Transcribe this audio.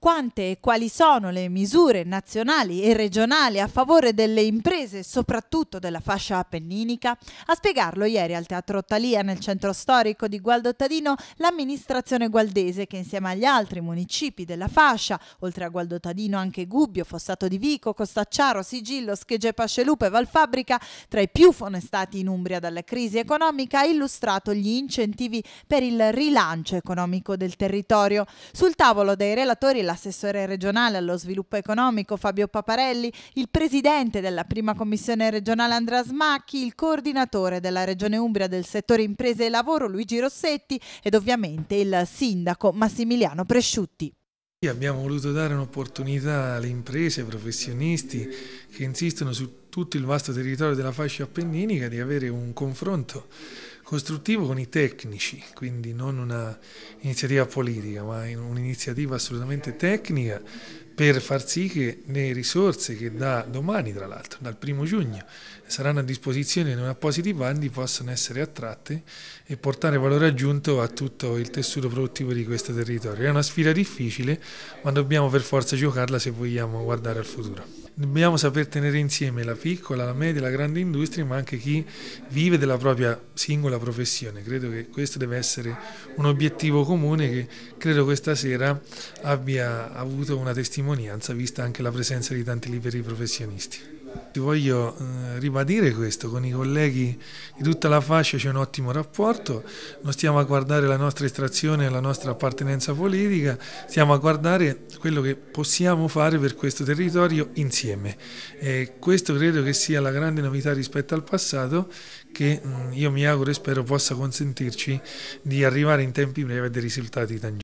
quante e quali sono le misure nazionali e regionali a favore delle imprese, soprattutto della fascia appenninica? A spiegarlo ieri al Teatro Ottalia, nel centro storico di Gualdottadino, l'amministrazione gualdese che insieme agli altri municipi della fascia, oltre a Gualdottadino anche Gubbio, Fossato di Vico, Costacciaro, Sigillo, Schegge Pascelupe e Valfabbrica, tra i più fonestati in Umbria dalla crisi economica, ha illustrato gli incentivi per il rilancio economico del territorio. Sul tavolo dei relatori l'assessore regionale allo sviluppo economico Fabio Paparelli, il presidente della prima commissione regionale Andrea Smacchi, il coordinatore della regione Umbria del settore imprese e lavoro Luigi Rossetti ed ovviamente il sindaco Massimiliano Presciutti. Abbiamo voluto dare un'opportunità alle imprese, ai professionisti che insistono su tutto il vasto territorio della fascia appenninica di avere un confronto costruttivo con i tecnici, quindi non un'iniziativa politica, ma un'iniziativa assolutamente tecnica per far sì che le risorse che da domani, tra l'altro, dal primo giugno, saranno a disposizione in appositi bandi possano essere attratte e portare valore aggiunto a tutto il tessuto produttivo di questo territorio. È una sfida difficile, ma dobbiamo per forza giocarla se vogliamo guardare al futuro dobbiamo saper tenere insieme la piccola, la media, la grande industria, ma anche chi vive della propria singola professione. Credo che questo deve essere un obiettivo comune che credo questa sera abbia avuto una testimonianza, vista anche la presenza di tanti liberi professionisti. Voglio eh, ribadire questo, con i colleghi di tutta la fascia c'è un ottimo rapporto, non stiamo a guardare la nostra estrazione e la nostra appartenenza politica, stiamo a guardare quello che possiamo fare per questo territorio insieme. E questo credo che sia la grande novità rispetto al passato che mh, mm, io mi auguro e spero possa consentirci di arrivare in tempi brevi a dei risultati tangibili.